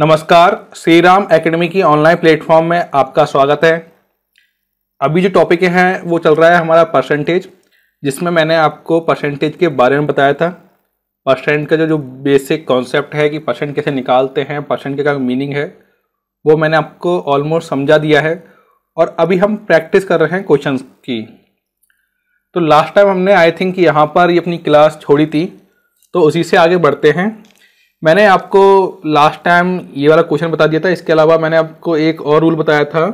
नमस्कार श्री राम एकेडमी की online platform में आपका स्वागत है अभी जो टॉपिक हैं वो चल रहा है हमारा परसेंटेज जिसमें मैंने आपको परसेंटेज के बारे में बताया था परसेंट का जो जो बेसिक कॉन्सेप्ट है कि परसेंट कैसे निकालते हैं परसेंट के क्या मीनिंग है वो मैंने आपको ऑलमोस्ट समझा दिया है और अभी हम प्रैक्टिस कर रहे हैं क्वेश्चन की तो लास्ट टाइम हमने आई थिंक यहाँ पर ये अपनी क्लास छोड़ी थी तो उसी से आगे बढ़ते हैं मैंने आपको लास्ट टाइम ये वाला क्वेश्चन बता दिया था इसके अलावा मैंने आपको एक और रूल बताया था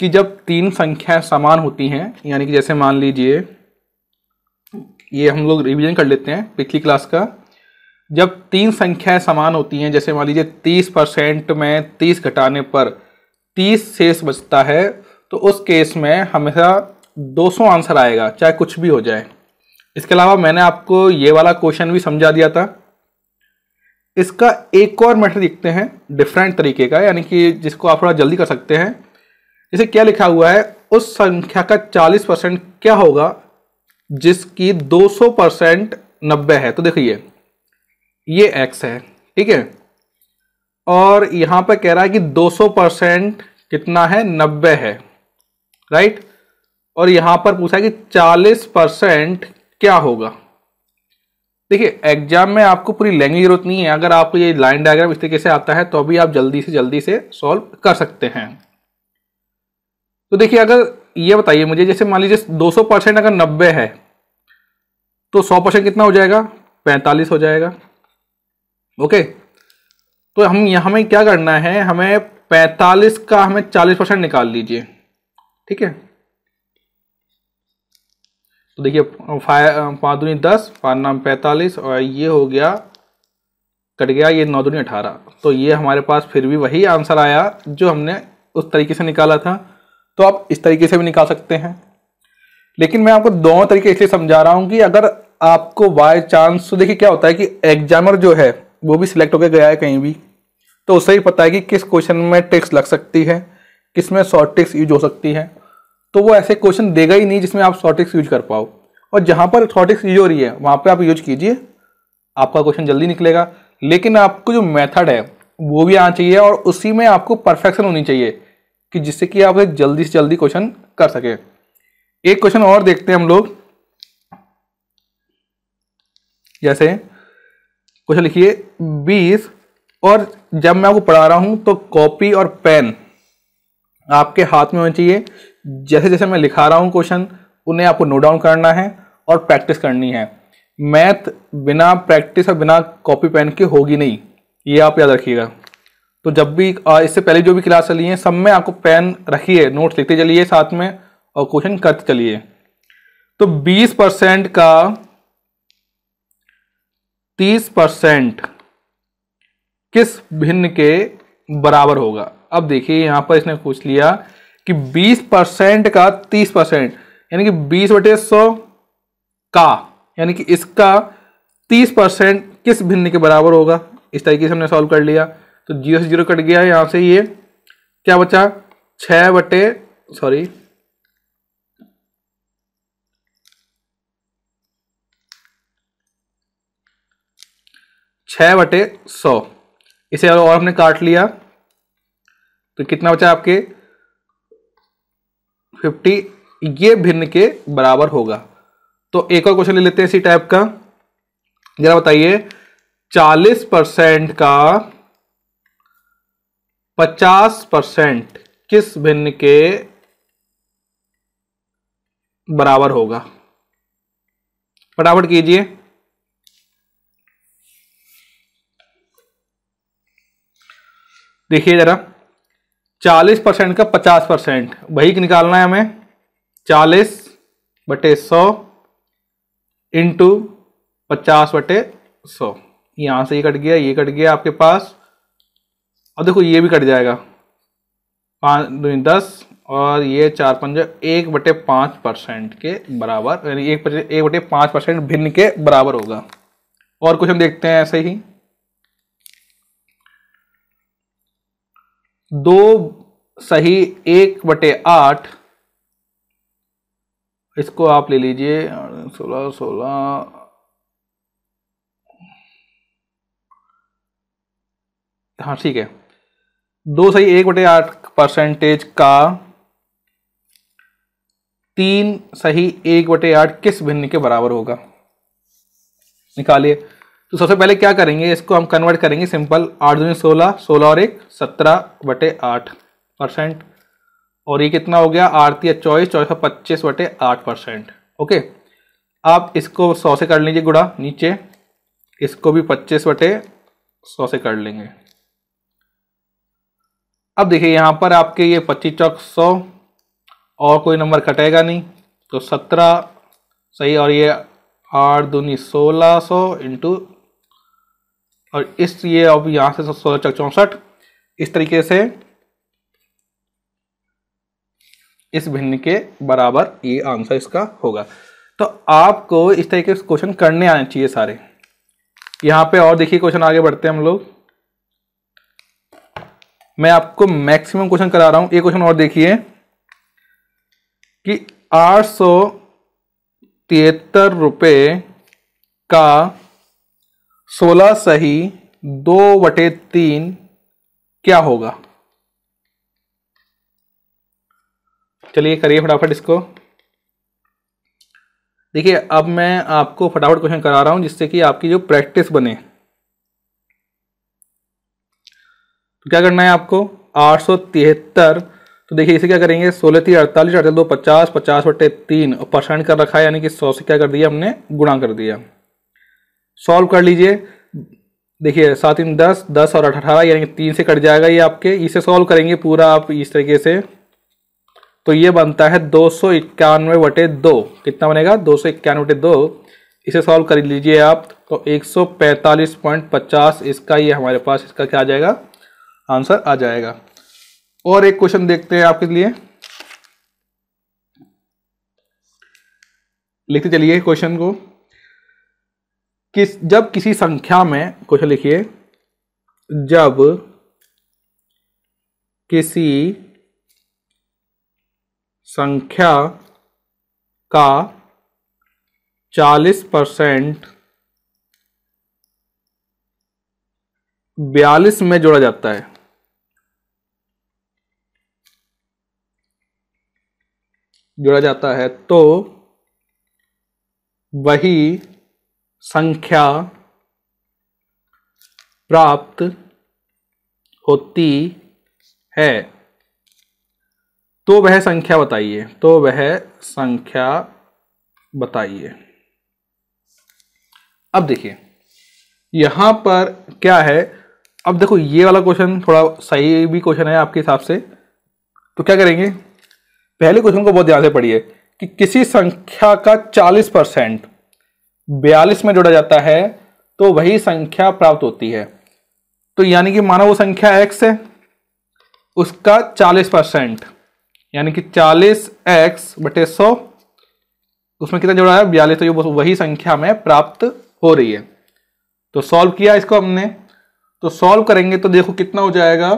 कि जब तीन संख्याएं समान होती हैं यानी कि जैसे मान लीजिए ये हम लोग रिवीजन कर लेते हैं पिछली क्लास का जब तीन संख्याएं समान होती हैं जैसे मान लीजिए तीस परसेंट में तीस घटाने पर तीस शेष बचता है तो उस केस में हमेशा 200 आंसर आएगा चाहे कुछ भी हो जाए इसके अलावा मैंने आपको ये वाला क्वेश्चन भी समझा दिया था इसका एक और मेथड देखते हैं डिफरेंट तरीके का यानी कि जिसको आप थोड़ा जल्दी कर सकते हैं इसे क्या लिखा हुआ है उस संख्या का 40 परसेंट क्या होगा जिसकी 200 परसेंट नब्बे है तो देखिए ये एक्स है ठीक है और यहाँ पर कह रहा है कि 200 परसेंट कितना है नब्बे है राइट और यहाँ पर पूछा है कि 40 परसेंट क्या होगा देखिए एग्जाम में आपको पूरी लैंग्वेज जरूरत नहीं है अगर आपको ये लाइन डायग्राम इस तरीके से आता है तो अभी आप जल्दी से जल्दी से सॉल्व कर सकते हैं तो देखिए अगर ये बताइए मुझे जैसे मान लीजिए 200 परसेंट अगर 90 है तो 100 परसेंट कितना हो जाएगा 45 हो जाएगा ओके तो हम यहाँ हमें क्या करना है हमें पैंतालीस का हमें चालीस परसेंट निकाल लीजिए ठीक है तो देखिए पाँच दूनी दस पाँच नाम पैंतालीस और ये हो गया कट गया ये नौ दूनी अठारह तो ये हमारे पास फिर भी वही आंसर आया जो हमने उस तरीके से निकाला था तो आप इस तरीके से भी निकाल सकते हैं लेकिन मैं आपको दोनों तरीके इसलिए समझा रहा हूँ कि अगर आपको बाय चांस तो देखिए क्या होता है कि एग्जामर जो है वो भी सिलेक्ट होकर गया है कहीं भी तो उसे ही पता है कि किस क्वेश्चन में टेक्स लग सकती है किस में शॉर्ट टेक्स यूज हो सकती है तो वो ऐसे क्वेश्चन देगा ही नहीं जिसमें आप शॉर्टिक्स यूज कर पाओ और जहाँ पर शॉर्टिक्स यूज हो रही है वहाँ पर आप यूज कीजिए आपका क्वेश्चन जल्दी निकलेगा लेकिन आपको जो मेथड है वो भी आना चाहिए और उसी में आपको परफेक्शन होनी चाहिए कि जिससे कि आप जल्दी से जल्दी क्वेश्चन कर सके एक क्वेश्चन और देखते हैं हम लोग जैसे क्वेश्चन लिखिए बीस और जब मैं आपको पढ़ा रहा हूं तो कॉपी और पेन आपके हाथ में होना चाहिए जैसे जैसे मैं लिखा रहा हूँ क्वेश्चन उन्हें आपको नोट डाउन करना है और प्रैक्टिस करनी है मैथ बिना प्रैक्टिस और बिना कॉपी पेन के होगी नहीं ये आप याद रखिएगा तो जब भी इससे पहले जो भी क्लास चली है सब में आपको पेन रखिए नोट्स लिखते चलिए साथ में और क्वेश्चन करते चलिए तो 20 परसेंट का 30 परसेंट किस भिन्न के बराबर होगा अब देखिए यहाँ पर इसने पूछ लिया कि 20 परसेंट का 30 परसेंट यानी कि 20 बटे सौ का यानी कि इसका 30 परसेंट किस भिन्न के बराबर होगा इस तरीके से हमने सॉल्व कर लिया तो जीरो से जीरो कट गया यहाँ से ये क्या बचा छ बटे सॉरी छ बटे सौ इसे और हमने काट लिया तो कितना बचा आपके फिफ्टी ये भिन्न के बराबर होगा तो एक और क्वेश्चन ले लेते हैं इसी टाइप का जरा बताइए चालीस परसेंट का पचास परसेंट किस भिन्न के बराबर होगा फटाफट कीजिए देखिए जरा चालीस परसेंट का पचास परसेंट वही निकालना है हमें चालीस बटे सौ इंटू पचास बटे सौ यहाँ से ये कट गया ये कट गया आपके पास और देखो ये भी कट जाएगा पाँच दूनी दस और ये चार पंजे एक बटे पाँच परसेंट के बराबर यानी एक एक बटे पाँच परसेंट भिन्न के बराबर होगा और कुछ हम देखते हैं ऐसे ही दो सही एक बटे आठ इसको आप ले लीजिए सोलह सोलह हाँ ठीक है दो सही एक बटे आठ परसेंटेज का तीन सही एक बटे आठ किस भिन्न के बराबर होगा निकालिए तो सबसे पहले क्या करेंगे इसको हम कन्वर्ट करेंगे सिंपल आठ दूनी सोलह सोलह और एक सत्रह बटे आठ परसेंट और ये कितना हो गया आरती है चौबीस चौबीस सौ पच्चीस बटे आठ परसेंट ओके आप इसको सौ से कर लीजिए गुड़ा नीचे इसको भी पच्चीस बटे सौ से कर लेंगे अब देखिए यहाँ पर आपके ये पच्चीस चौक सौ और कोई नंबर कटेगा नहीं तो सत्रह सही और ये आठ दूनी सोलह सौ इंटू और इस ये अब यहाँ से सोलह चक चौंसठ इस तरीके से इस भिन्न के बराबर ये आंसर इसका होगा तो आपको इस तरीके से क्वेश्चन करने आने चाहिए सारे यहाँ पे और देखिए क्वेश्चन आगे बढ़ते हैं हम लोग मैं आपको मैक्सिमम क्वेश्चन करा रहा हूँ ये क्वेश्चन और देखिए कि आठ सौ तिहत्तर रुपये का सोलह सही दो बटे तीन क्या होगा चलिए करिए फटाफट इसको देखिए अब मैं आपको फटाफट क्वेश्चन करा रहा हूं जिससे कि आपकी जो प्रैक्टिस बने तो क्या करना है आपको आठ सौ तिहत्तर तो देखिए इसे क्या करेंगे सोलह तीन अड़तालीस अड़तालीस दो पचास पचास बटे तीन परसेंट कर रखा है यानी कि सौ से क्या कर दिया हमने गुणा कर दिया सॉल्व कर लीजिए देखिए सात इन दस दस और अठारह यानी तीन से कट जाएगा ये आपके इसे सॉल्व करेंगे पूरा आप इस तरीके से तो ये बनता है दो सौ इक्यानवे बटे दो कितना बनेगा दो सौ इक्यानवे बटे दो इसे सॉल्व कर लीजिए आप तो एक सौ पैंतालीस पॉइंट पचास इसका ये हमारे पास इसका क्या आ जाएगा आंसर आ जाएगा और एक क्वेश्चन देखते हैं आपके लिए लिखते चलिए क्वेश्चन को किस जब किसी संख्या में क्वेश्चन लिखिए जब किसी संख्या का 40 परसेंट बयालीस में जोड़ा जाता है जोड़ा जाता है तो वही संख्या प्राप्त होती है तो वह संख्या बताइए तो वह संख्या बताइए अब देखिए यहां पर क्या है अब देखो ये वाला क्वेश्चन थोड़ा सही भी क्वेश्चन है आपके हिसाब से तो क्या करेंगे पहले क्वेश्चन को बहुत ध्यान से पढ़िए कि किसी संख्या का 40 परसेंट बयालीस में जोड़ा जाता है तो वही संख्या प्राप्त होती है तो यानी कि मानो वो संख्या एक्स है उसका चालीस परसेंट यानी कि चालीस एक्स बटे सौ उसमें कितना जोड़ा है बयालीस तो वही संख्या में प्राप्त हो रही है तो सॉल्व किया इसको हमने तो सॉल्व करेंगे तो देखो कितना हो जाएगा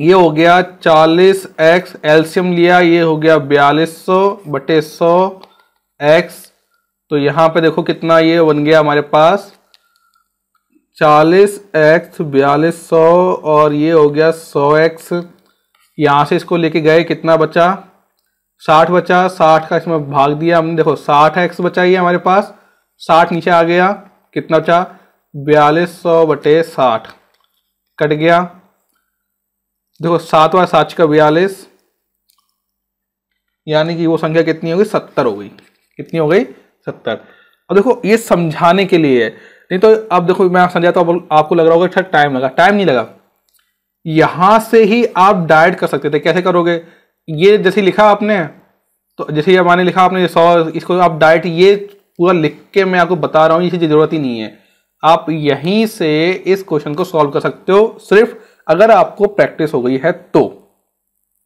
ये हो गया चालीस एक्स एल्शियम लिया ये हो गया बयालीस सौ बटे सौ एक्स तो यहाँ पे देखो कितना ये बन गया हमारे पास चालीस एक्स बयालीस सौ और ये हो गया सौ एक्स यहाँ से इसको लेके गए कितना बचा साठ बचा साठ का इसमें भाग दिया हमने देखो साठ एक्स बचा ही हमारे पास साठ नीचे आ गया कितना बचा बयालीस सौ बटे साठ कट गया देखो सात बार सात का बयालीस यानी कि वो संख्या कितनी होगी सत्तर हो गई कितनी हो गई सत्तर अब देखो ये समझाने के लिए है नहीं तो अब देखो मैं समझाता हूँ आपको लग रहा होगा अच्छा टाइम लगा टाइम नहीं लगा यहाँ से ही आप डाइट कर सकते थे कैसे करोगे ये जैसे लिखा आपने तो जैसे ये मैंने लिखा आपने सौ इसको आप डाइट ये पूरा लिख के मैं आपको बता रहा हूँ इसकी ज़रूरत ही नहीं है आप यहीं से इस क्वेश्चन को सॉल्व कर सकते हो सिर्फ अगर आपको प्रैक्टिस हो गई है तो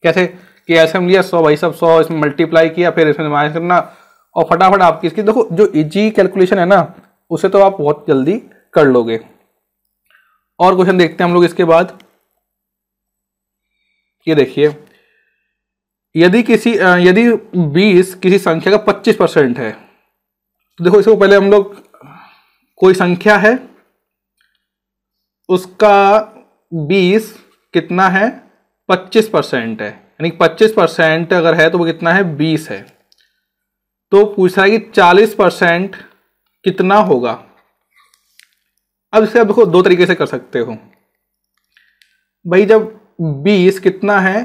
कैसे कि ऐसे हम लिया सौ भाई सब सौ इसमें मल्टीप्लाई किया फिर इसमें माइनस करना और फटाफट आपकी इसकी देखो जो इजी कैलकुलेशन है ना उसे तो आप बहुत जल्दी कर लोगे और क्वेश्चन देखते हैं हम लोग इसके बाद ये देखिए यदि किसी यदि 20 किसी संख्या का 25 परसेंट है तो देखो इसको पहले हम लोग कोई संख्या है उसका 20 कितना है 25 परसेंट है यानी 25 परसेंट अगर है तो वो कितना है 20 है तो पूछा कि चालीस परसेंट कितना होगा अब इसे आप देखो दो तरीके से कर सकते हो भाई जब बीस कितना है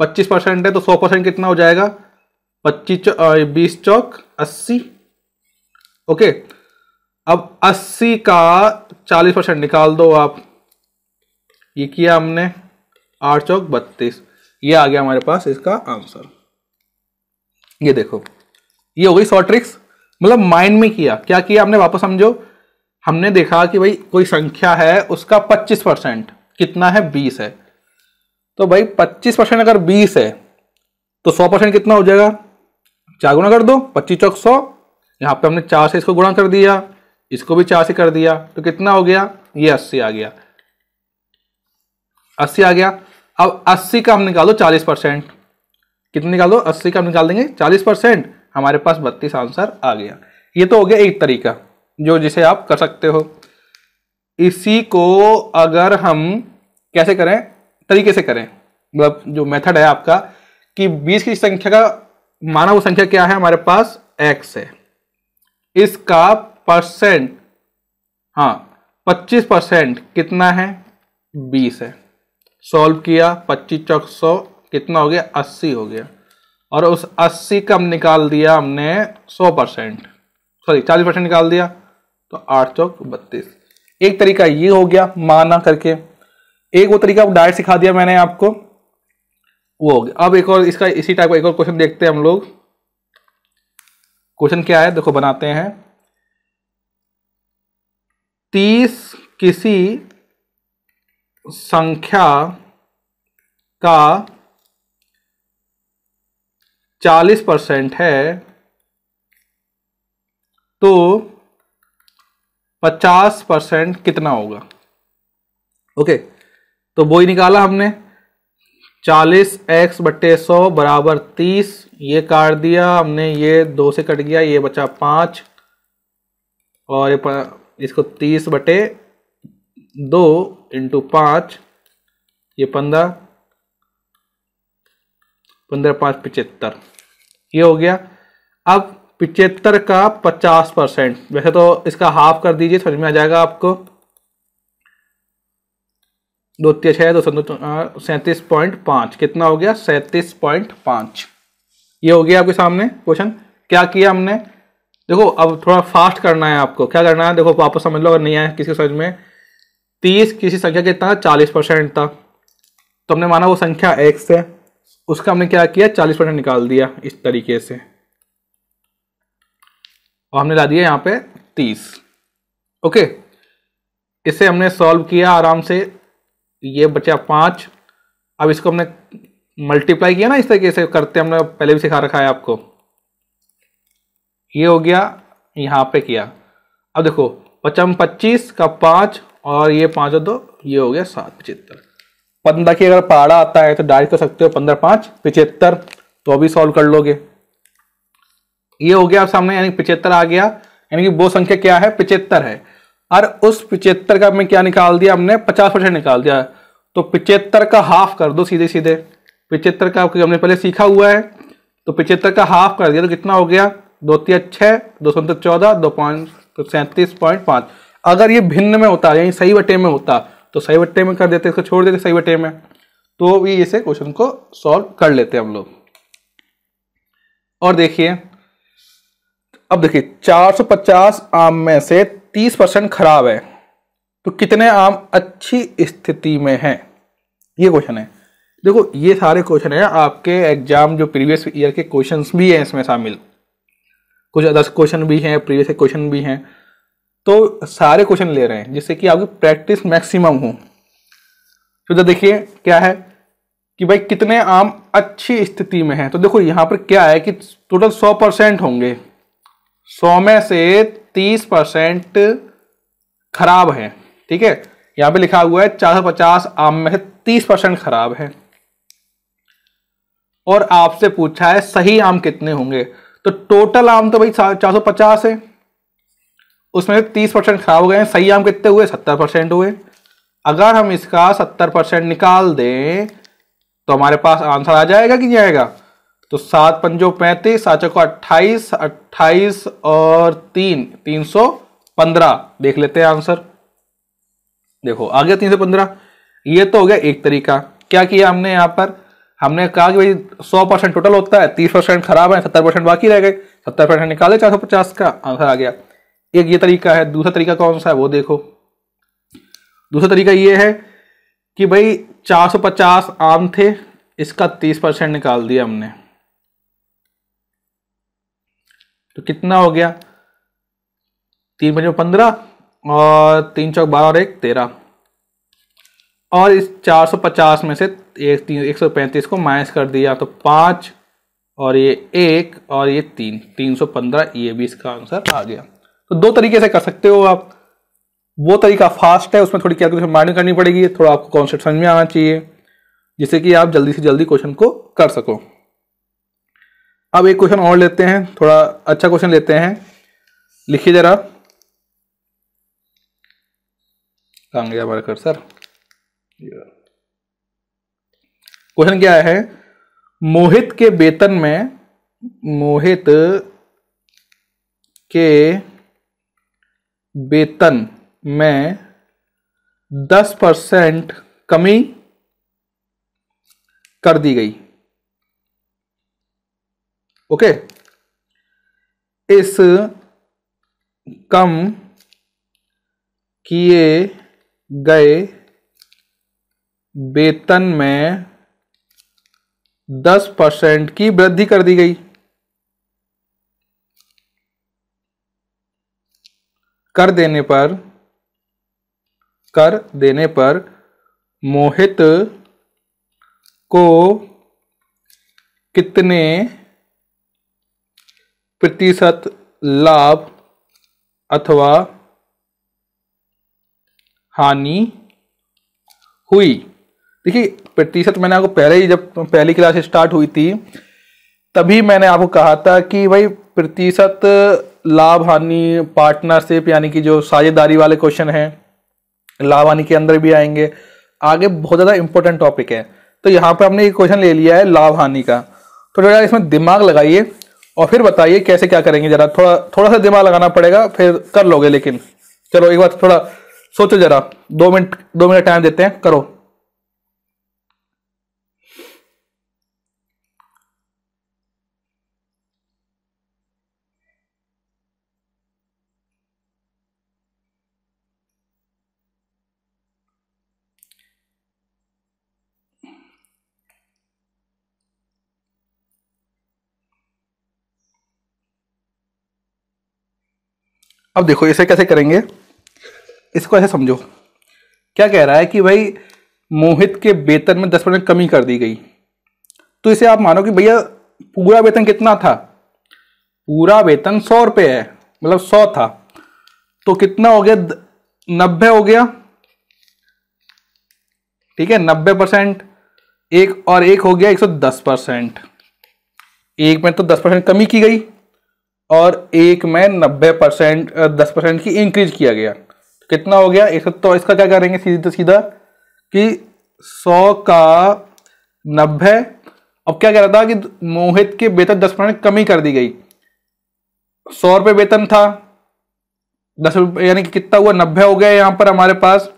पच्चीस परसेंट है तो सौ परसेंट कितना हो जाएगा पच्चीस बीस चौक अस्सी ओके अब अस्सी का चालीस परसेंट निकाल दो आप ये किया हमने आठ चौक बत्तीस ये आ गया हमारे पास इसका आंसर ये देखो ये हो गई शॉर्ट ट्रिक्स मतलब माइंड में किया क्या किया हमने वापस समझो हमने देखा कि भाई कोई संख्या है उसका 25 परसेंट कितना है 20 है तो भाई 25 परसेंट अगर 20 है तो 100 परसेंट कितना हो जाएगा चार गुणा कर दो पच्चीस चौक सौ यहाँ पे हमने चार से इसको गुणा कर दिया इसको भी चार से कर दिया तो कितना हो गया ये अस्सी आ गया अस्सी आ गया अब अस्सी का हम निकाल दो चालीस परसेंट कितने दो अस्सी का हम निकाल देंगे चालीस परसेंट हमारे पास बत्तीस आंसर आ गया ये तो हो गया एक तरीका जो जिसे आप कर सकते हो इसी को अगर हम कैसे करें तरीके से करें मतलब जो मेथड है आपका कि 20 की संख्या का माना हुआ संख्या क्या है हमारे पास x है इसका परसेंट हाँ 25 परसेंट कितना है 20 है सॉल्व किया 25 चौक सौ कितना हो गया 80 हो गया और उस 80 कम निकाल दिया हमने 100 परसेंट सॉरी चालीस परसेंट निकाल दिया तो आठ चौक बत्तीस एक तरीका ये हो गया माना करके एक वो तरीका डायरेक्ट सिखा दिया मैंने आपको वो हो गया अब एक और इसका इसी टाइप का एक और क्वेश्चन देखते हैं हम लोग क्वेश्चन क्या है देखो बनाते हैं तीस किसी संख्या का चालीस परसेंट है तो पचास परसेंट कितना होगा ओके तो वो ही निकाला हमने चालीस एक्स बटे सौ बराबर तीस ये काट दिया हमने ये दो से कट गया ये बचा पाँच और ये इसको तीस बटे दो इंटू पाँच ये पंद्रह पंद्रह पाँच पचहत्तर ये हो गया अब पिचहत्तर का पचास परसेंट वैसे तो इसका हाफ कर दीजिए समझ में आ जाएगा आपको दो तीस छः दो सौ सैंतीस पॉइंट पाँच कितना हो गया सैंतीस पॉइंट पाँच ये हो गया आपके सामने क्वेश्चन क्या किया हमने देखो अब थोड़ा फास्ट करना है आपको क्या करना है देखो वापस समझ लो अगर नहीं आया किसी समझ में तीस किसी संख्या कितना चालीस परसेंट था तो हमने माना वो संख्या एक्स है उसका हमने क्या किया चालीस परसेंट निकाल दिया इस तरीके से और हमने ला दिया यहाँ पे तीस ओके इसे हमने सॉल्व किया आराम से ये बचा पाँच अब इसको हमने मल्टीप्लाई किया ना इस तरीके से करते हमने पहले भी सिखा रखा है आपको ये हो गया यहाँ पे किया अब देखो पचम पच्चीस का पाँच और ये पाँच और दो ये हो गया सात पचहत्तर पंद्रह की अगर पहाड़ा आता है तो डायरेक्ट कर सकते हो पंद्रह पाँच पिचहत्तर तो अभी सॉल्व कर लोगे ये हो गया आप सामने यानी पिचहत्तर आ गया यानी कि वो संख्या क्या है पिचहत्तर है और उस पिचहत्तर का हमें क्या निकाल दिया हमने पचास परसेंट निकाल दिया तो पिचहत्तर का हाफ कर दो सीधे सीधे पिचहत्तर का हमने पहले सीखा हुआ है तो पिचहत्तर का हाफ कर दिया तो कितना हो गया दो तीन छः दो सौ चौदह दो पॉइंट तो सैंतीस पॉइंट पाँच अगर ये भिन्न में होता यानी सही बटे में होता तो सही बट्टे में कर देते इसको छोड़ देते सही बट्टे में तो भी इसे क्वेश्चन को सॉल्व कर लेते हैं हम लोग और देखिए अब देखिए 450 आम में से 30 परसेंट खराब है तो कितने आम अच्छी स्थिति में हैं ये क्वेश्चन है देखो ये सारे क्वेश्चन हैं आपके एग्जाम जो प्रीवियस ईयर के क्वेश्चंस भी हैं इसमें शामिल कुछ अदर्स क्वेश्चन भी हैं प्रीवियस क्वेश्चन भी हैं तो सारे क्वेश्चन ले रहे हैं जिससे कि आपकी प्रैक्टिस मैक्सिमम हो तो देखिए क्या है कि भाई कितने आम अच्छी स्थिति में हैं तो देखो यहाँ पर क्या है कि टोटल सौ परसेंट होंगे सौ में से तीस परसेंट खराब है ठीक है यहाँ पे लिखा हुआ है चार सौ पचास आम में से तीस परसेंट खराब है और आपसे पूछा है सही आम कितने होंगे तो टोटल आम तो भाई चार सौ पचास है उसमें से तीस परसेंट खराब हो गए सही आम कितने हुए सत्तर परसेंट हुए अगर हम इसका सत्तर परसेंट निकाल दें तो हमारे पास आंसर आ जाएगा कि नहीं आएगा तो सात पंजो पैंतीस सात चौको अट्ठाईस अट्ठाईस और तीन तीन सौ पंद्रह देख लेते हैं आंसर देखो आ गया तीन सौ पंद्रह ये तो हो गया एक तरीका क्या किया हमने यहाँ पर हमने कहा कि भाई सौ परसेंट टोटल होता है तीस परसेंट खराब है सत्तर परसेंट बाकी रह गए सत्तर परसेंट निकाले चार सौ पचास का आंसर आ गया एक ये तरीका है दूसरा तरीका कौन सा है वो देखो दूसरा तरीका ये है कि भाई 450 आम थे इसका 30 परसेंट निकाल दिया हमने तो कितना हो गया तीन पंजों पंद्रह और तीन चौक बारह और एक तेरह और इस 450 में से एक तीन एक सौ पैंतीस को माइनस कर दिया तो पाँच और ये एक और ये तीन तीन सौ पंद्रह ये भी इसका आंसर आ गया तो दो तरीके से कर सकते हो आप वो तरीका फास्ट है उसमें थोड़ी क्या माइंड करनी पड़ेगी थोड़ा आपको कॉन्सेप्ट समझ में आना चाहिए जिससे कि आप जल्दी से जल्दी क्वेश्चन को कर सको अब एक क्वेश्चन और लेते हैं थोड़ा अच्छा क्वेश्चन लेते हैं लिखिए जरा कहाँ सर क्वेश्चन क्या है मोहित के वेतन में मोहित के वेतन में दस परसेंट कमी कर दी गई ओके इस कम किए गए वेतन में दस परसेंट की वृद्धि कर दी गई कर देने पर कर देने पर मोहित को कितने प्रतिशत लाभ अथवा हानि हुई देखिए प्रतिशत मैंने आपको पहले ही जब पहली क्लास स्टार्ट हुई थी तभी मैंने आपको कहा था कि भाई प्रतिशत लाभ हानि पार्टनरशिप यानी कि जो साझेदारी वाले क्वेश्चन हैं लाभ हानि के अंदर भी आएंगे आगे बहुत ज़्यादा इंपॉर्टेंट टॉपिक है तो यहाँ पर हमने एक क्वेश्चन ले लिया है लाभ हानि का तो जरा इसमें दिमाग लगाइए और फिर बताइए कैसे क्या करेंगे जरा थोड़ा थोड़ा सा दिमाग लगाना पड़ेगा फिर कर लोगे लेकिन चलो एक बार थोड़ा सोचो जरा दो मिनट दो मिनट टाइम देते हैं करो अब देखो इसे कैसे करेंगे इसको ऐसे समझो क्या कह रहा है कि भाई मोहित के वेतन में दस परसेंट कमी कर दी गई तो इसे आप मानो कि भैया पूरा वेतन कितना था पूरा वेतन सौ रुपये है मतलब सौ था तो कितना हो गया नब्बे हो गया ठीक है नब्बे परसेंट एक और एक हो गया एक सौ दस परसेंट एक में तो दस परसेंट कमी की गई और एक में नब्बे परसेंट दस परसेंट की इंक्रीज किया गया तो कितना हो गया एक तो इसका क्या करेंगे सीधे सीधा कि सौ का नब्बे अब क्या कह रहा था कि मोहित के वेतन दस परसेंट कमी कर दी गई सौ रुपये वेतन था दस रुपये यानी कि कितना हुआ नब्बे हो गया यहाँ पर हमारे पास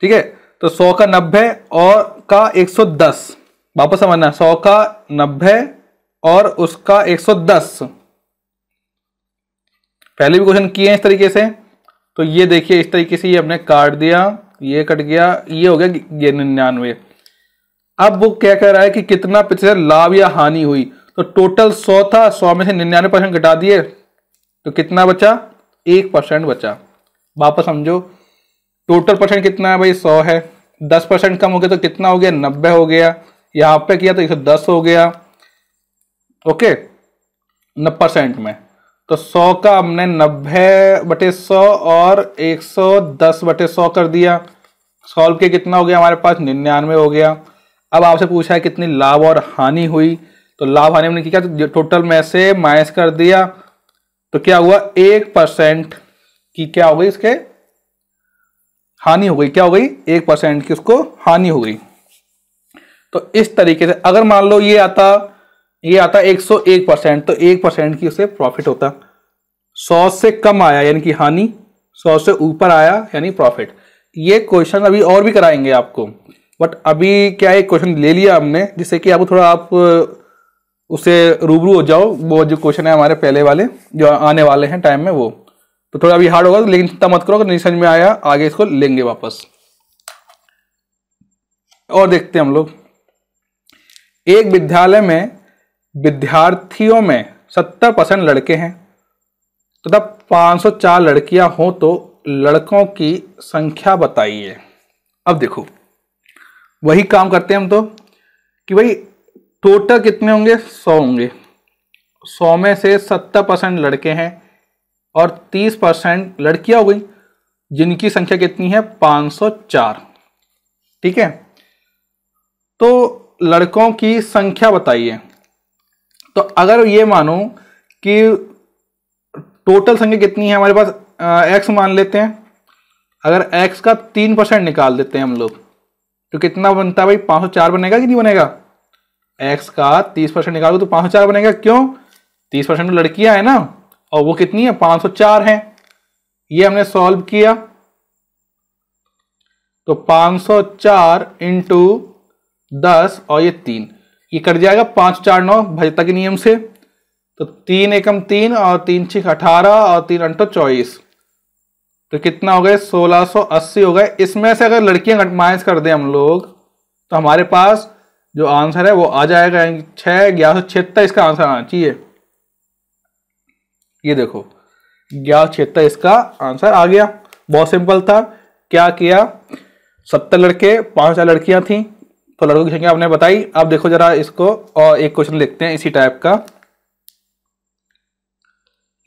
ठीक है तो सौ का नब्बे और का एक सौ दस वापस समझना सौ का नब्बे और उसका 110 पहले भी क्वेश्चन किए हैं इस तरीके से तो ये देखिए इस तरीके से ये हमने काट दिया ये कट गया ये हो गया ये निन्यानवे अब वो क्या कह रहा है कि कितना प्रतिशत लाभ या हानि हुई तो टोटल सौ था सौ में से निन्यानवे परसेंट घटा दिए तो कितना बचा एक परसेंट बचा वापस समझो टोटल परसेंट कितना है भाई सौ है दस परसेंट कम हो गया तो कितना हो गया नब्बे हो गया यहाँ पे किया तो एक सौ दस हो गया ओके नब्बे में तो सौ का हमने नब्बे बटे सौ और एक सौ दस बटे सौ कर दिया सॉल्व के कितना हो गया हमारे पास निन्यानवे हो गया अब आपसे पूछा है कितनी लाभ और हानि हुई तो लाभ हानि हमने क्या तो टोटल में से माइनस कर दिया तो क्या हुआ एक परसेंट की क्या हो गई इसके हानि हो गई क्या हो गई एक परसेंट की उसको हानि हो गई तो इस तरीके से अगर मान लो ये आता ये आता एक सौ एक परसेंट तो एक परसेंट की उसे प्रॉफिट होता सौ से कम आया यानी कि हानि सौ से ऊपर आया यानी प्रॉफिट ये क्वेश्चन अभी और भी कराएंगे आपको बट अभी क्या एक क्वेश्चन ले लिया हमने जिससे कि आप थोड़ा आप उसे रूबरू हो जाओ वो जो क्वेश्चन है हमारे पहले वाले जो आने वाले हैं टाइम में वो तो थोड़ा अभी हार्ड होगा लेकिन चिंता मत करो अगर नहीं समझ में आया आगे इसको लेंगे वापस और देखते हैं हम लोग एक विद्यालय में विद्यार्थियों में सत्तर परसेंट लड़के हैं तथा पाँच सौ चार लड़कियां हों तो लड़कों की संख्या बताइए अब देखो वही काम करते हैं हम तो कि भाई टोटल कितने होंगे सौ होंगे सौ में से सत्तर परसेंट लड़के हैं और तीस परसेंट लड़कियाँ हो गई जिनकी संख्या कितनी है पाँच सौ चार ठीक है तो लड़कों की संख्या बताइए तो अगर ये मानो कि टोटल संख्या कितनी है हमारे पास एक्स मान लेते हैं अगर एक्स का तीन परसेंट निकाल देते हैं हम लोग तो कितना बनता है भाई पाँच सौ चार बनेगा कि नहीं बनेगा एक्स का तीस परसेंट निकालो तो पाँच सौ चार बनेगा क्यों तीस परसेंट तो लड़कियाँ हैं ना और वो कितनी है पाँच सौ चार है ये हमने सॉल्व किया तो पाँच सौ चार इंटू दस और ये तीन ये कट जाएगा पाँच चार नौ भजता के नियम से तो तीन एकम तीन और तीन छिक अठारह और तीन अंटो चौबीस तो कितना हो गए सोलह सौ अस्सी हो गए इसमें से अगर लड़कियां माइनस कर दें हम लोग तो हमारे पास जो आंसर है वो आ जाएगा छः ग्यारह सौ छिहत्तर इसका आंसर आना चाहिए ये देखो ग्यारह छिहत्तर इसका आंसर आ गया बहुत सिंपल था क्या किया सत्तर लड़के पाँच हजार लड़कियां थीं तो लड़कों की संख्या आपने बताई अब देखो जरा इसको और एक क्वेश्चन देखते हैं इसी टाइप का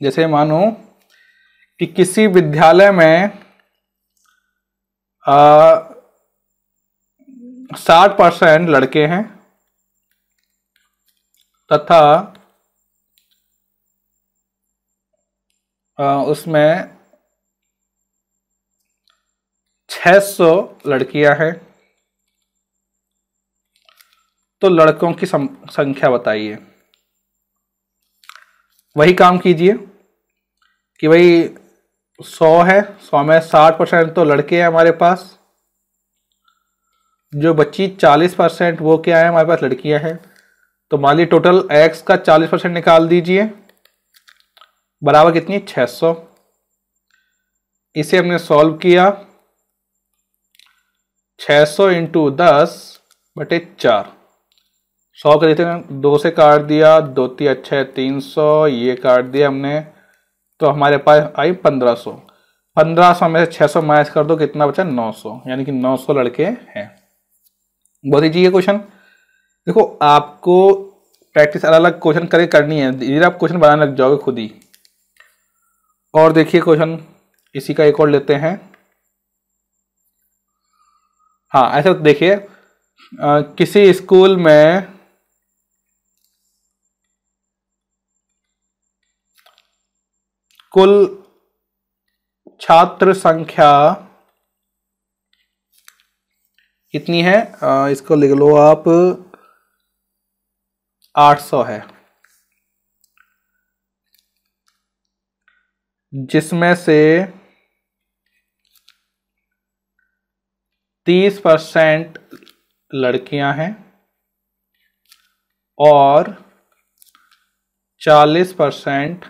जैसे मानो कि किसी विद्यालय में साठ परसेंट लड़के हैं तथा आ, उसमें सौ लड़कियां हैं तो लड़कों की संख्या बताइए वही काम कीजिए कि भाई सौ है सौ में साठ परसेंट तो लड़के हैं हमारे पास जो बच्ची चालीस परसेंट वो क्या है हमारे पास लड़कियां हैं तो मान ली टोटल एक्स का चालीस परसेंट निकाल दीजिए बराबर कितनी छः सौ इसे हमने सॉल्व किया छः सौ इंटू दस बटे चार सौ का देते हैं दो से काट दिया दो ती अच्छा है तीन सौ ये काट दिया हमने तो हमारे पास आई पंद्रह सौ पंद्रह सौ में से छः सौ माइनस कर दो कितना बचा नौ सौ यानी कि नौ सौ लड़के हैं बहुत ही चाहिए क्वेश्चन देखो आपको प्रैक्टिस अलग अलग क्वेश्चन करके करनी है धीरे आप क्वेश्चन बनाने लग जाओगे खुद ही और देखिए क्वेश्चन इसी का एक और लेते हैं हाँ ऐसा देखिए किसी स्कूल में कुल छात्र संख्या कितनी है आ, इसको लिख लो आप 800 है जिसमें से 30 परसेंट लड़कियां हैं और 40 परसेंट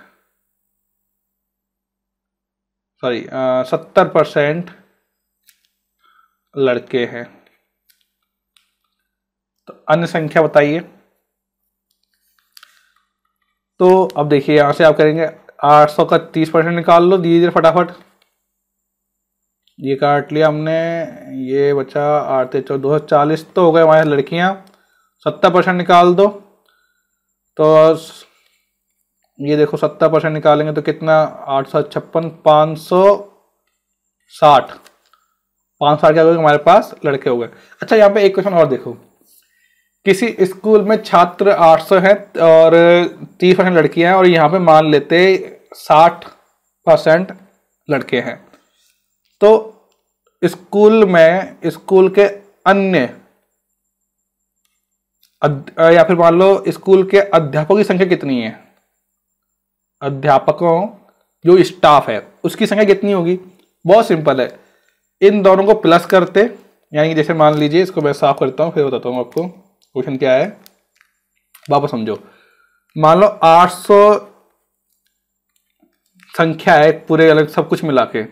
सॉरी uh, सत्तर परसेंट लड़के हैं तो अन्य संख्या बताइए तो अब देखिए यहां से आप करेंगे आठ सौ का तीस परसेंट निकाल लो धीरे धीरे फटाफट ये काट लिया हमने ये बचा आठ तेज दो सौ चालीस तो हो गए हमारे लड़कियां सत्तर परसेंट निकाल दो तो ये देखो सत्तर परसेंट निकालेंगे तो कितना आठ सौ छप्पन पाँच सौ साठ पाँच साठ क्या हो गए हमारे पास लड़के हो गए अच्छा यहाँ पे एक क्वेश्चन और देखो किसी स्कूल में छात्र आठ सौ हैं और तीस परसेंट लड़कियाँ हैं और यहाँ पे मान लेते साठ परसेंट लड़के हैं तो स्कूल में स्कूल के अन्य या फिर मान लो स्कूल के अध्यापकों की संख्या कितनी है अध्यापकों जो स्टाफ है उसकी संख्या कितनी होगी बहुत सिंपल है इन दोनों को प्लस करते यानी कि जैसे मान लीजिए इसको मैं साफ करता हूँ फिर बताता हूँ आपको क्वेश्चन क्या है वापस समझो मान लो 800 संख्या है पूरे अलग सब कुछ मिला के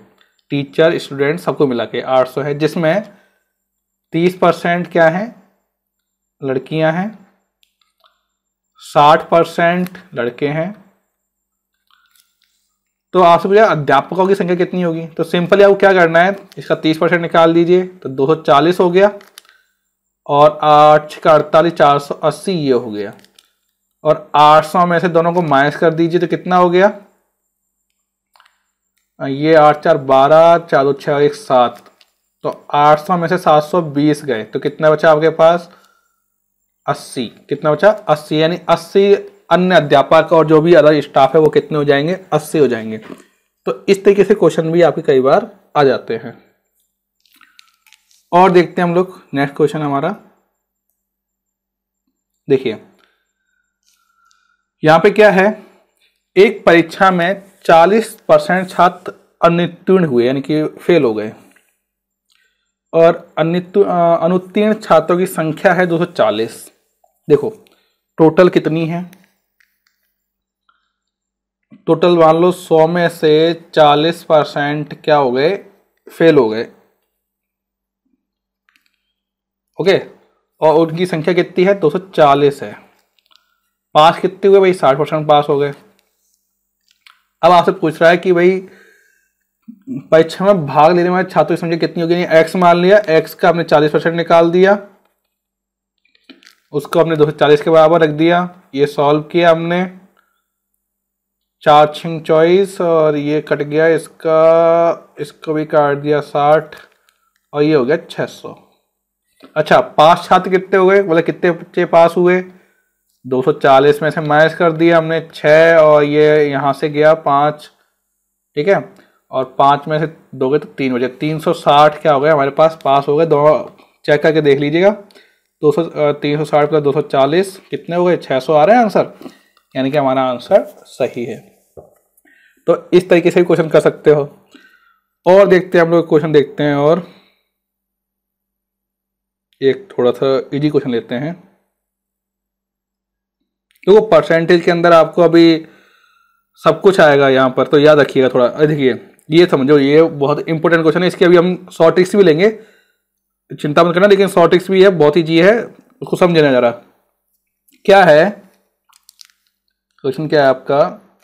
टीचर स्टूडेंट सबको मिला के सौ है जिसमें तीस परसेंट क्या है लड़कियां हैं साठ परसेंट लड़के हैं तो आपसे पूछा अध्यापकों की संख्या कितनी होगी तो सिंपल आपको क्या करना है इसका तीस परसेंट निकाल दीजिए तो दो सौ चालीस हो गया और आठ का अड़तालीस चार सौ अस्सी ये हो गया और आठ सौ में से दोनों को माइनस कर दीजिए तो कितना हो गया ये आठ चार बारह चार दो छः एक सात तो आठ सौ में से सात सौ बीस गए तो कितना बचा आपके पास अस्सी कितना बचा अस्सी यानी अस्सी अन्य अध्यापक और जो भी अदर स्टाफ है वो कितने हो जाएंगे अस्सी हो जाएंगे तो इस तरीके से क्वेश्चन भी आपके कई बार आ जाते हैं और देखते हैं हम लोग नेक्स्ट क्वेश्चन हमारा देखिए यहाँ पे क्या है एक परीक्षा में 40 परसेंट छात्र अनुत्तीर्ण हुए यानी कि फेल हो गए और अनुत्तीर्ण छात्रों की संख्या है 240 देखो टोटल कितनी है टोटल मान लो सौ में से चालीस परसेंट क्या हो गए फेल हो गए ओके और उनकी संख्या कितनी है दो सौ चालीस है पास कितने हुए भाई साठ परसेंट पास हो गए अब आपसे पूछ रहा है कि भाई परीक्षा में भाग लेने वाले छात्रों की संख्या कितनी होगी एक्स मान लिया एक्स का आपने चालीस परसेंट निकाल दिया उसको हमने दो सौ चालीस के बराबर रख दिया ये सॉल्व किया हमने चार्जिंग चॉइस और ये कट गया इसका इसको भी काट दिया साठ और ये हो गया छः सौ अच्छा पास छात्र कितने हो गए मतलब कितने बच्चे पास हुए दो सौ चालीस में से माइनस कर दिया हमने छः और ये यहाँ से गया पाँच ठीक है और पाँच में से दो गए तो तीन बजे तीन सौ साठ क्या हो गया हमारे पास पास हो गए दो चेक करके देख लीजिएगा दो सौ तीन सौ साठ प्लस दो सौ चालीस कितने हो गए छः सौ आ रहे हैं आंसर यानी कि हमारा आंसर सही है तो इस तरीके से भी क्वेश्चन कर सकते हो और देखते हैं हम लोग क्वेश्चन देखते हैं और एक थोड़ा सा इजी क्वेश्चन लेते हैं देखो तो परसेंटेज के अंदर आपको अभी सब कुछ आएगा यहाँ पर तो याद रखिएगा थोड़ा देखिए ये समझो ये बहुत इंपॉर्टेंट क्वेश्चन है इसके अभी हम शॉर्ट ट्रिक्स भी लेंगे चिंता मत करना लेकिन शॉर्ट ट्रिक्स भी है बहुत ही जी है उसको समझना रहा क्या है क्वेश्चन क्या है आपका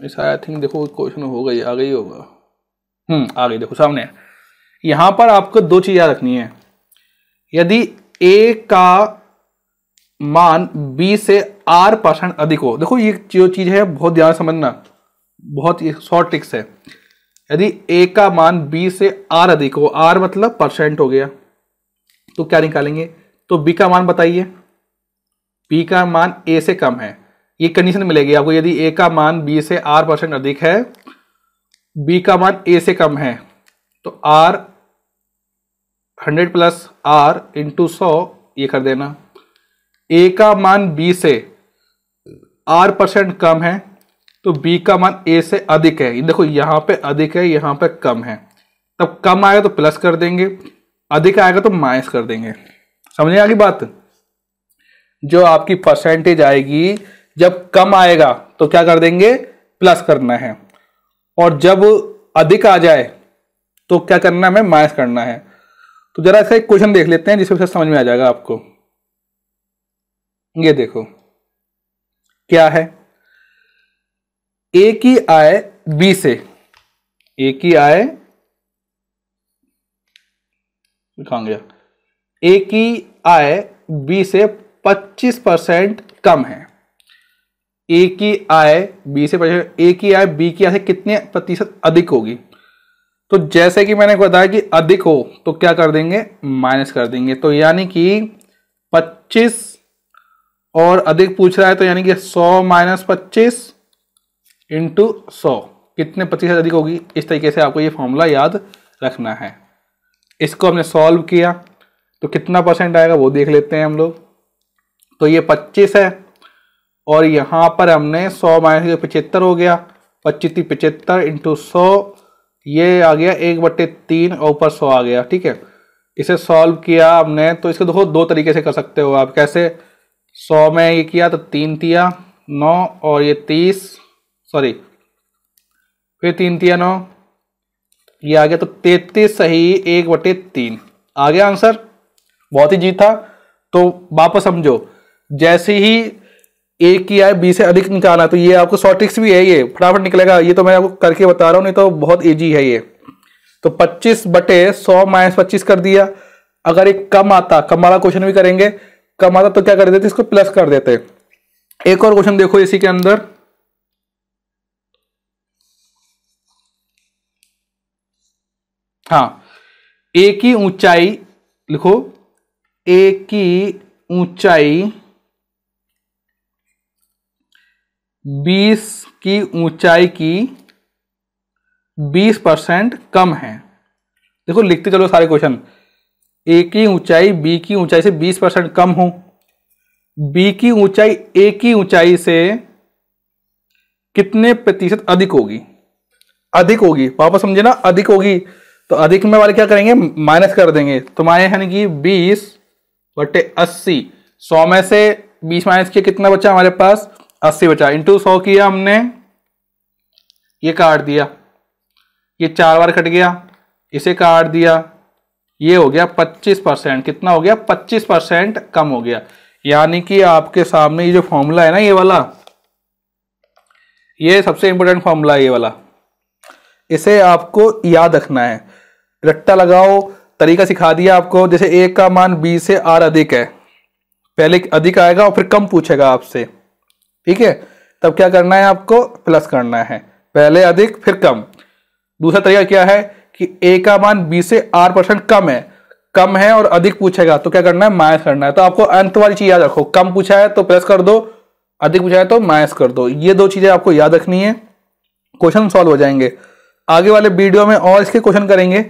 इस आई थिंक देखो क्वेश्चन हो गई आ गई होगा हम्म आ गई देखो सामने यहाँ पर आपको दो चीज़ याद रखनी है यदि ए का मान बी से आर परसेंट अधिक हो देखो ये जो चीज़ है बहुत ध्यान समझना बहुत ही शॉर्ट ट्रिक्स है यदि ए का मान बी से आर अधिक हो आर मतलब परसेंट हो गया तो क्या निकालेंगे तो बी का मान बताइए बी का मान ए से कम है ये कंडीशन मिलेगी आपको यदि ए का मान बी से आर परसेंट अधिक है बी का मान ए से कम है तो R hundred plus R into सौ ये कर देना ए का मान बी से आर परसेंट कम है तो बी का मान ए से अधिक है देखो यहां पे अधिक है यहां पे कम है तब कम आएगा तो प्लस कर देंगे अधिक आएगा तो माइनस कर देंगे समझे आगे बात जो आपकी परसेंटेज आएगी जब कम आएगा तो क्या कर देंगे प्लस करना है और जब अधिक आ जाए तो क्या करना है हमें माइनस करना है तो जरा ऐसा एक क्वेश्चन देख लेते हैं जिससे समझ में आ जाएगा आपको ये देखो क्या है ए की आय बी से ए की आय कहा गया ए की आय बी से 25 परसेंट कम है ए की आय बी से ए की आय बी की आय से कितने प्रतिशत अधिक होगी तो जैसे कि मैंने बताया कि अधिक हो तो क्या कर देंगे माइनस कर देंगे तो यानी कि 25 और अधिक पूछ रहा है तो यानी कि 100 माइनस पच्चीस इंटू सौ कितने प्रतिशत अधिक होगी इस तरीके से आपको ये फॉर्मूला याद रखना है इसको हमने सॉल्व किया तो कितना परसेंट आएगा वो देख लेते हैं हम लोग तो ये 25 है और यहाँ पर हमने सौ माइनस पचहत्तर हो गया पच्चीस पचहत्तर इंटू सौ ये आ गया एक बटे तीन और ऊपर सौ आ गया ठीक है इसे सॉल्व किया हमने तो इसको देखो दो तरीके से कर सकते हो आप कैसे सौ में ये किया तो तीन तिया नौ और ये तीस सॉरी फिर तीन तिया नौ ये आ गया तो तैतीस सही एक बटे तीन आ गया आंसर बहुत ही जीत था तो वापस समझो जैसे ही एक की आए बी से अधिक निकालना तो ये आपको शॉर्ट ट्रिक्स भी है ये फटाफट निकलेगा ये तो मैं आपको करके बता रहा हूँ नहीं तो बहुत ईजी है ये तो 25 बटे 100 माइनस पच्चीस कर दिया अगर एक कम आता कम वाला क्वेश्चन भी करेंगे कम आता तो क्या कर देते इसको प्लस कर देते एक और क्वेश्चन देखो इसी के अंदर हाँ ए की ऊंचाई लिखो ए की ऊंचाई बीस की ऊंचाई की बीस परसेंट कम है देखो लिखते चलो सारे क्वेश्चन ए की ऊंचाई बी की ऊंचाई से बीस परसेंट कम हो बी की ऊंचाई ए की ऊंचाई से कितने प्रतिशत अधिक होगी अधिक होगी वापस समझे ना अधिक होगी तो अधिक में वाले क्या करेंगे माइनस कर देंगे तो माए है कि बीस बटे अस्सी सौ में से बीस माइनस किया कितना बचा हमारे पास अस्सी बचा इंटू सौ किया हमने ये काट दिया ये चार बार कट गया इसे काट दिया ये हो गया पच्चीस परसेंट कितना हो गया पच्चीस परसेंट कम हो गया यानी कि आपके सामने ये जो फॉर्मूला है ना ये वाला ये सबसे इंपॉर्टेंट फॉर्मूला है ये वाला इसे आपको याद रखना है रट्टा लगाओ तरीका सिखा दिया आपको जैसे एक का मान बी से आर अधिक है पहले अधिक आएगा और फिर कम पूछेगा आपसे ठीक है तब क्या करना है आपको प्लस करना है पहले अधिक फिर कम दूसरा तरीका क्या है कि ए का मान बी से आर परसेंट कम है कम है और अधिक पूछेगा तो क्या करना है माइनस करना है तो आपको अंत वाली चीज याद रखो कम पूछा है तो प्लस कर दो अधिक पूछा है तो माइनस कर दो ये दो चीजें आपको याद रखनी है क्वेश्चन सॉल्व हो जाएंगे आगे वाले वीडियो में और इसके क्वेश्चन करेंगे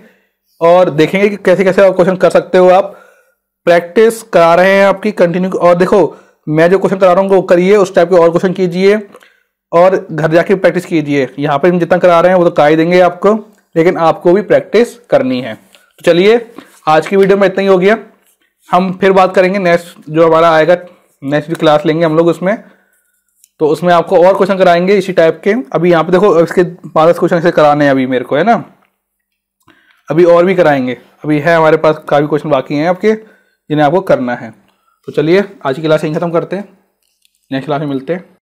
और देखेंगे कि कैसे कैसे क्वेश्चन कर सकते हो आप प्रैक्टिस करा रहे हैं आपकी कंटिन्यू और देखो मैं जो क्वेश्चन करा रहा हूँ वो करिए उस टाइप के और क्वेश्चन कीजिए और घर जाके प्रैक्टिस कीजिए यहाँ पर हम जितना करा रहे हैं वो तो करा ही देंगे आपको लेकिन आपको भी प्रैक्टिस करनी है तो चलिए आज की वीडियो में इतना ही हो गया हम फिर बात करेंगे नेक्स्ट जो हमारा आएगा नेक्स्ट जो क्लास लेंगे हम लोग उसमें तो उसमें आपको और क्वेश्चन कराएंगे इसी टाइप के अभी यहाँ पे देखो इसके पाँच दस क्वेश्चन से कराने हैं अभी मेरे को है ना अभी और भी कराएंगे अभी है हमारे पास काफ़ी क्वेश्चन बाकी हैं आपके जिन्हें आपको करना है तो चलिए आज की क्लास यहीं ख़त्म करते हैं नेक्स्ट क्लास में मिलते हैं